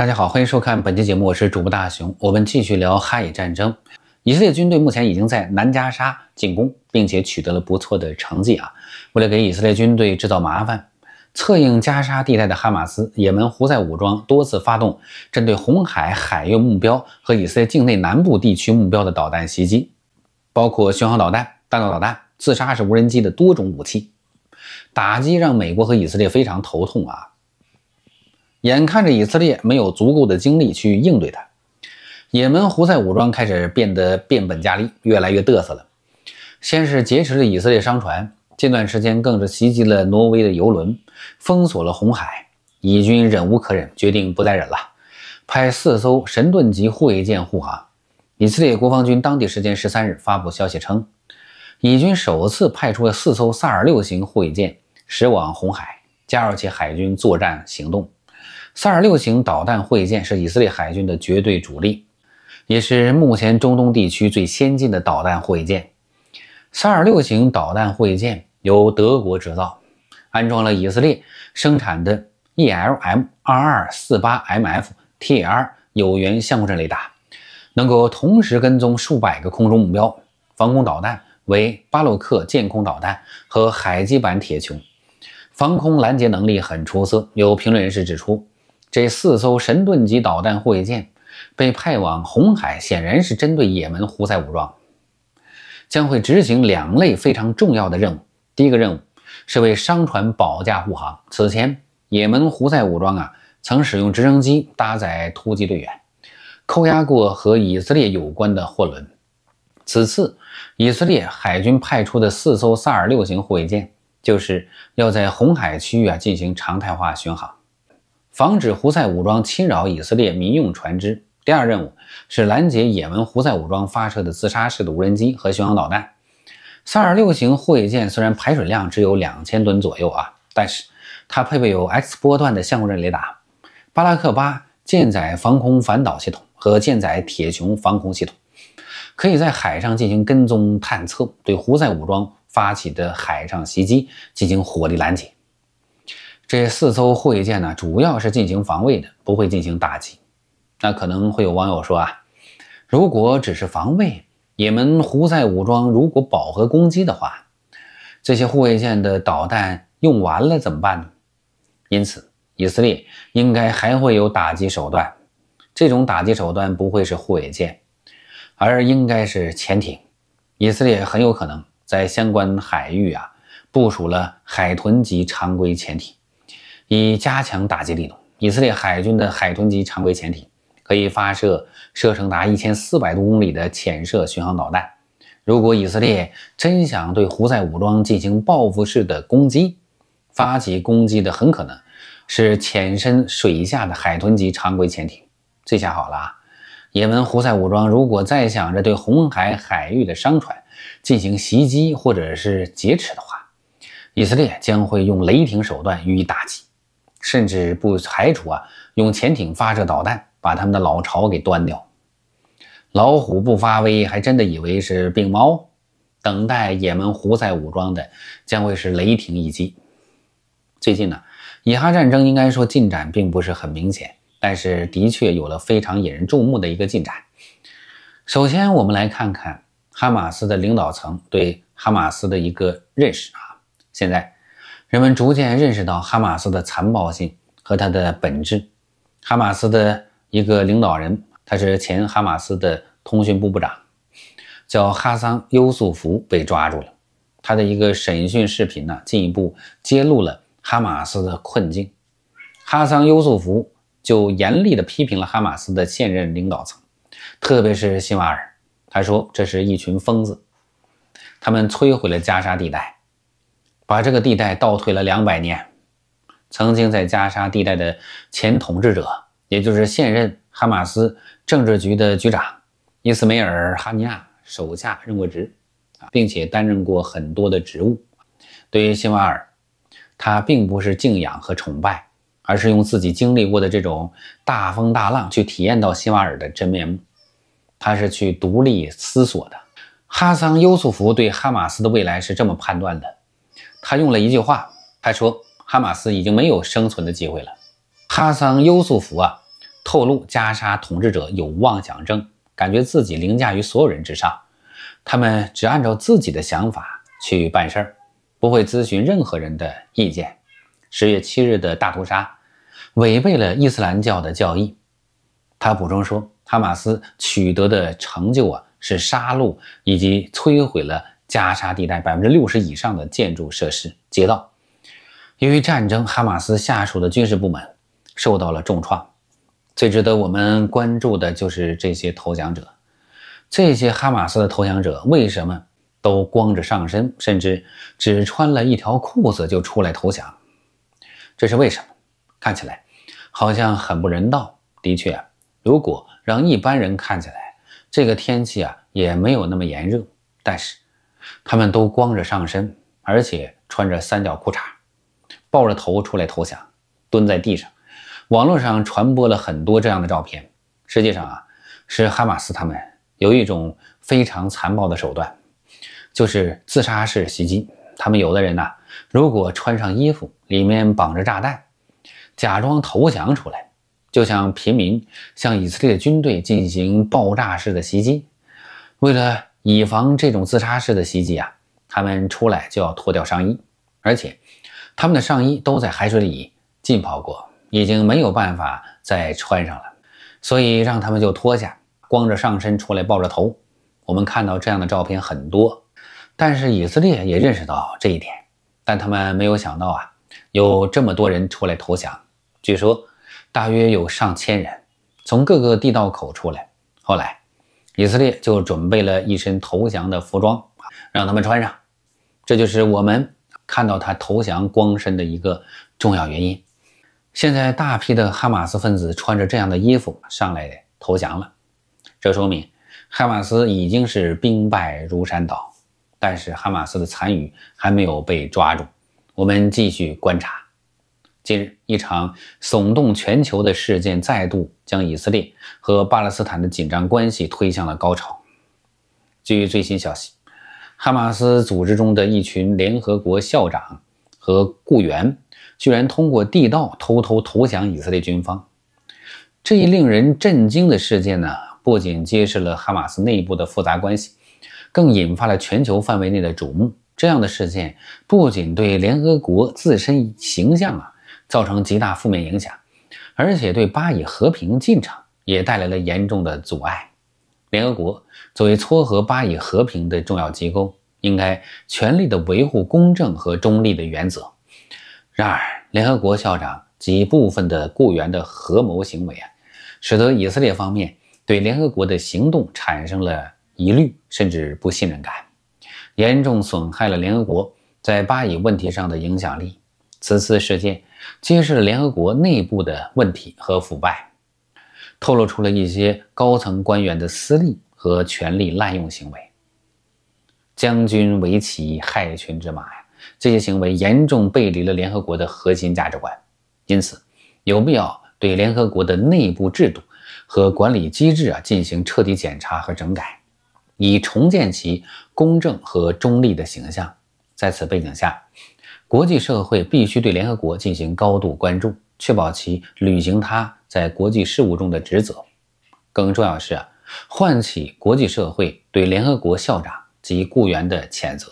大家好，欢迎收看本期节目，我是主播大熊。我们继续聊哈以战争。以色列军队目前已经在南加沙进攻，并且取得了不错的成绩啊。为了给以色列军队制造麻烦，策应加沙地带的哈马斯、也门胡塞武装多次发动针对红海海域目标和以色列境内南部地区目标的导弹袭击，包括巡航导弹、弹道导弹、自杀式无人机的多种武器打击，让美国和以色列非常头痛啊。眼看着以色列没有足够的精力去应对它，也门胡塞武装开始变得变本加厉，越来越嘚瑟了。先是劫持了以色列商船，近段时间更是袭击了挪威的油轮，封锁了红海。以军忍无可忍，决定不再忍了，派四艘神盾级护卫舰护航。以色列国防军当地时间十三日发布消息称，以军首次派出了四艘萨尔六型护卫舰驶往红海，加入其海军作战行动。三二六型导弹护卫舰是以色列海军的绝对主力，也是目前中东地区最先进的导弹护卫舰。三二六型导弹护卫舰由德国制造，安装了以色列生产的 ELM 2二四八 MFTR 有源相控阵雷达，能够同时跟踪数百个空中目标。防空导弹为巴洛克舰空导弹和海基版铁穹，防空拦截能力很出色。有评论人士指出。这四艘神盾级导弹护卫舰被派往红海，显然是针对也门胡塞武装，将会执行两类非常重要的任务。第一个任务是为商船保驾护航。此前，也门胡塞武装啊曾使用直升机搭载突击队员，扣押过和以色列有关的货轮。此次，以色列海军派出的四艘萨尔六型护卫舰，就是要在红海区域啊进行常态化巡航。防止胡塞武装侵扰以色列民用船只。第二任务是拦截也门胡塞武装发射的自杀式的无人机和巡航导弹。萨尔六型护卫舰虽然排水量只有两千吨左右啊，但是它配备有 X 波段的相控阵雷达、巴拉克八舰载防空反导系统和舰载铁穹防空系统，可以在海上进行跟踪探测，对胡塞武装发起的海上袭击进行火力拦截。这四艘护卫舰呢，主要是进行防卫的，不会进行打击。那可能会有网友说啊，如果只是防卫，也门胡塞武装如果饱和攻击的话，这些护卫舰的导弹用完了怎么办呢？因此，以色列应该还会有打击手段。这种打击手段不会是护卫舰，而应该是潜艇。以色列很有可能在相关海域啊部署了海豚级常规潜艇。以加强打击力度，以色列海军的海豚级常规潜艇可以发射射程达一千四百多公里的潜射巡航导弹。如果以色列真想对胡塞武装进行报复式的攻击，发起攻击的很可能是潜身水下的海豚级常规潜艇。这下好了，啊！也门胡塞武装如果再想着对红海海域的商船进行袭击或者是劫持的话，以色列将会用雷霆手段予以打击。甚至不排除啊，用潜艇发射导弹把他们的老巢给端掉。老虎不发威，还真的以为是病猫。等待也门胡塞武装的将会是雷霆一击。最近呢，以哈战争应该说进展并不是很明显，但是的确有了非常引人注目的一个进展。首先，我们来看看哈马斯的领导层对哈马斯的一个认识啊，现在。人们逐渐认识到哈马斯的残暴性和它的本质。哈马斯的一个领导人，他是前哈马斯的通讯部部长，叫哈桑·优素福，被抓住了。他的一个审讯视频呢，进一步揭露了哈马斯的困境。哈桑·优素福就严厉地批评了哈马斯的现任领导层，特别是辛瓦尔。他说：“这是一群疯子，他们摧毁了加沙地带。”把这个地带倒退了两百年。曾经在加沙地带的前统治者，也就是现任哈马斯政治局的局长伊斯梅尔·哈尼亚手下任过职，啊，并且担任过很多的职务。对于辛瓦尔，他并不是敬仰和崇拜，而是用自己经历过的这种大风大浪去体验到辛瓦尔的真面目。他是去独立思索的。哈桑·优素福对哈马斯的未来是这么判断的。他用了一句话，他说：“哈马斯已经没有生存的机会了。”哈桑·优素福啊，透露加沙统治者有妄想症，感觉自己凌驾于所有人之上，他们只按照自己的想法去办事儿，不会咨询任何人的意见。十月七日的大屠杀违背了伊斯兰教的教义。他补充说：“哈马斯取得的成就啊，是杀戮以及摧毁了。”加沙地带百分之六十以上的建筑设施、街道，由于战争，哈马斯下属的军事部门受到了重创。最值得我们关注的就是这些投降者，这些哈马斯的投降者为什么都光着上身，甚至只穿了一条裤子就出来投降？这是为什么？看起来好像很不人道。的确，如果让一般人看起来，这个天气啊也没有那么炎热，但是。他们都光着上身，而且穿着三角裤衩，抱着头出来投降，蹲在地上。网络上传播了很多这样的照片。实际上啊，是哈马斯他们有一种非常残暴的手段，就是自杀式袭击。他们有的人呐，如果穿上衣服，里面绑着炸弹，假装投降出来，就像平民向以色列军队进行爆炸式的袭击，为了。以防这种自杀式的袭击啊，他们出来就要脱掉上衣，而且他们的上衣都在海水里浸泡过，已经没有办法再穿上了，所以让他们就脱下，光着上身出来抱着头。我们看到这样的照片很多，但是以色列也认识到这一点，但他们没有想到啊，有这么多人出来投降，据说大约有上千人从各个地道口出来。后来。以色列就准备了一身投降的服装，让他们穿上。这就是我们看到他投降光身的一个重要原因。现在大批的哈马斯分子穿着这样的衣服上来投降了，这说明哈马斯已经是兵败如山倒。但是哈马斯的残余还没有被抓住，我们继续观察。近日，一场耸动全球的事件再度将以色列和巴勒斯坦的紧张关系推向了高潮。据最新消息，哈马斯组织中的一群联合国校长和雇员，居然通过地道偷偷投降以色列军方。这一令人震惊的事件呢，不仅揭示了哈马斯内部的复杂关系，更引发了全球范围内的瞩目。这样的事件不仅对联合国自身形象啊。造成极大负面影响，而且对巴以和平进程也带来了严重的阻碍。联合国作为撮合巴以和平的重要机构，应该全力的维护公正和中立的原则。然而，联合国校长及部分的雇员的合谋行为啊，使得以色列方面对联合国的行动产生了疑虑，甚至不信任感，严重损害了联合国在巴以问题上的影响力。此次事件揭示了联合国内部的问题和腐败，透露出了一些高层官员的私利和权力滥用行为。将军为棋，害群之马呀！这些行为严重背离了联合国的核心价值观，因此有必要对联合国的内部制度和管理机制啊进行彻底检查和整改，以重建其公正和中立的形象。在此背景下。国际社会必须对联合国进行高度关注，确保其履行它在国际事务中的职责。更重要是啊，唤起国际社会对联合国校长及雇员的谴责，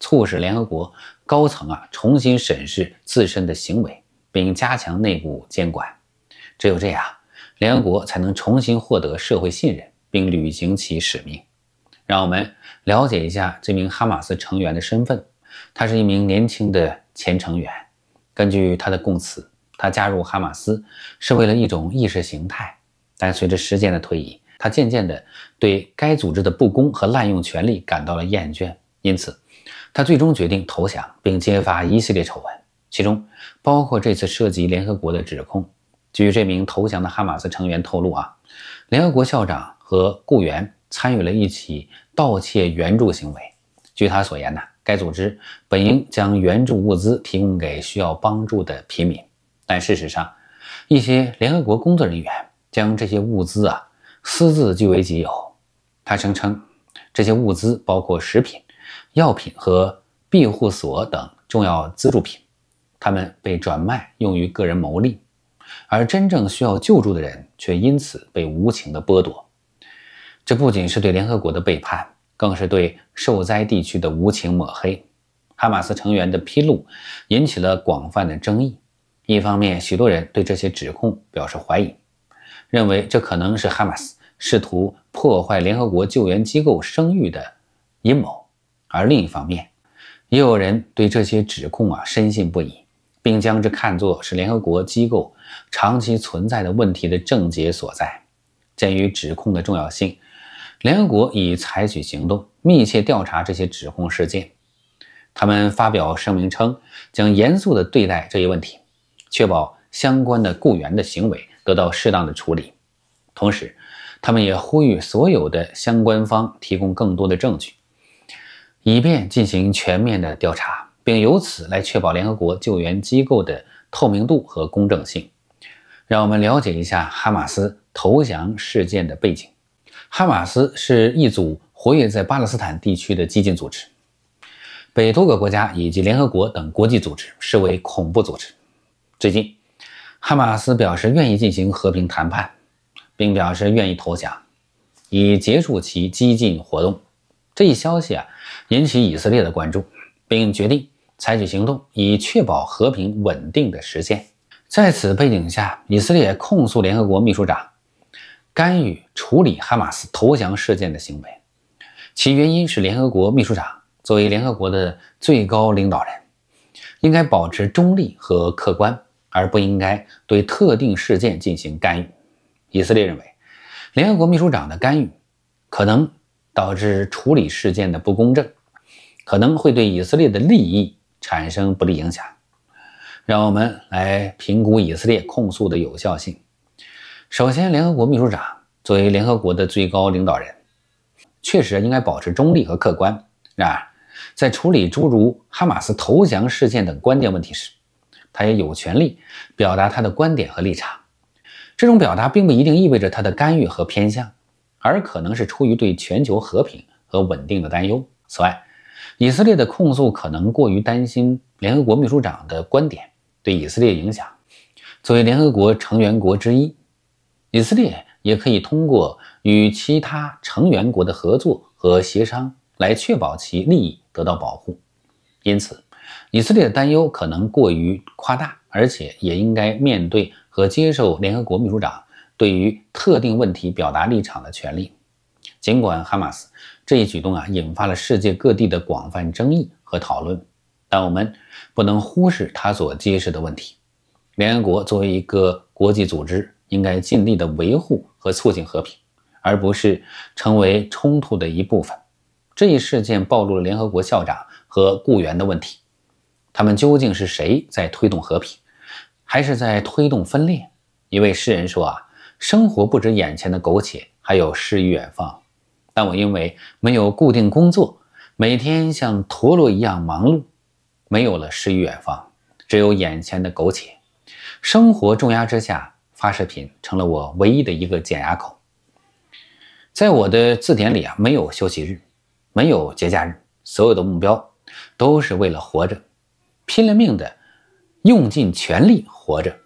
促使联合国高层啊重新审视自身的行为，并加强内部监管。只有这样，联合国才能重新获得社会信任，并履行其使命。让我们了解一下这名哈马斯成员的身份。他是一名年轻的前成员。根据他的供词，他加入哈马斯是为了一种意识形态，但随着时间的推移，他渐渐地对该组织的不公和滥用权力感到了厌倦，因此他最终决定投降，并揭发一系列丑闻，其中包括这次涉及联合国的指控。据这名投降的哈马斯成员透露，啊，联合国校长和雇员参与了一起盗窃援助行为。据他所言呢？该组织本应将援助物资提供给需要帮助的平民，但事实上，一些联合国工作人员将这些物资啊私自据为己有。他声称，这些物资包括食品、药品和庇护所等重要资助品，他们被转卖用于个人牟利，而真正需要救助的人却因此被无情的剥夺。这不仅是对联合国的背叛。更是对受灾地区的无情抹黑。哈马斯成员的披露引起了广泛的争议。一方面，许多人对这些指控表示怀疑，认为这可能是哈马斯试图破坏联合国救援机构声誉的阴谋；而另一方面，也有人对这些指控啊深信不疑，并将之看作是联合国机构长期存在的问题的症结所在。鉴于指控的重要性。联合国已采取行动，密切调查这些指控事件。他们发表声明称，将严肃地对待这一问题，确保相关的雇员的行为得到适当的处理。同时，他们也呼吁所有的相关方提供更多的证据，以便进行全面的调查，并由此来确保联合国救援机构的透明度和公正性。让我们了解一下哈马斯投降事件的背景。哈马斯是一组活跃在巴勒斯坦地区的激进组织，被多个国家以及联合国等国际组织视为恐怖组织。最近，哈马斯表示愿意进行和平谈判，并表示愿意投降，以结束其激进活动。这一消息啊，引起以色列的关注，并决定采取行动以确保和平稳定的实现。在此背景下，以色列控诉联合国秘书长干预。处理哈马斯投降事件的行为，其原因是联合国秘书长作为联合国的最高领导人，应该保持中立和客观，而不应该对特定事件进行干预。以色列认为，联合国秘书长的干预可能导致处理事件的不公正，可能会对以色列的利益产生不利影响。让我们来评估以色列控诉的有效性。首先，联合国秘书长。作为联合国的最高领导人，确实应该保持中立和客观。然而，在处理诸如哈马斯投降事件等关键问题时，他也有权利表达他的观点和立场。这种表达并不一定意味着他的干预和偏向，而可能是出于对全球和平和稳定的担忧。此外，以色列的控诉可能过于担心联合国秘书长的观点对以色列影响。作为联合国成员国之一，以色列。也可以通过与其他成员国的合作和协商来确保其利益得到保护。因此，以色列的担忧可能过于夸大，而且也应该面对和接受联合国秘书长对于特定问题表达立场的权利。尽管哈马斯这一举动啊引发了世界各地的广泛争议和讨论，但我们不能忽视它所揭示的问题。联合国作为一个国际组织。应该尽力的维护和促进和平，而不是成为冲突的一部分。这一事件暴露了联合国校长和雇员的问题，他们究竟是谁在推动和平，还是在推动分裂？一位诗人说：“啊，生活不止眼前的苟且，还有诗与远方。”但我因为没有固定工作，每天像陀螺一样忙碌，没有了诗与远方，只有眼前的苟且。生活重压之下。发射频成了我唯一的一个减压口。在我的字典里啊，没有休息日，没有节假日，所有的目标都是为了活着，拼了命的，用尽全力活着。